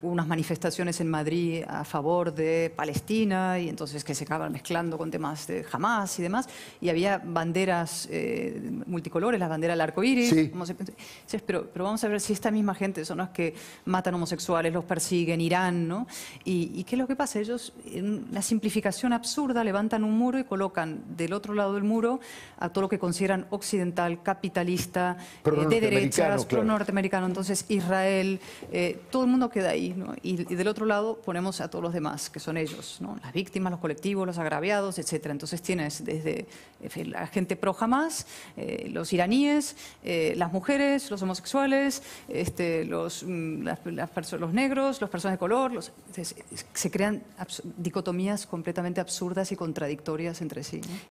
unas manifestaciones en Madrid a favor de Palestina y entonces que se acaban mezclando con temas de Hamas y demás. Y había banderas eh, multicolores, la bandera del arco iris. Sí. Pero, pero, vamos a ver si esta misma gente son los que matan homosexuales, los persiguen, Irán, ¿no? ¿Y, qué es lo que pasa? Ellos, en la simplificación absurda, levantan un muro y colocan del otro lado del muro a todo lo que consideran occidental, capitalista, eh, de derecha, pro norteamericano. Entonces, Israel, eh, todo el mundo queda ahí, ¿no? Y, del otro lado ponemos a todos los demás, que son ellos, ¿no? Las víctimas, los colectivos, los agraviados, etcétera. Entonces tienes desde la gente pro jamás, eh, eh, los iraníes, eh, las mujeres, los homosexuales, este, los, mm, las, los negros, las personas de color. Los, se, crean dicotomías completamente absurdas y contradictorias entre sí.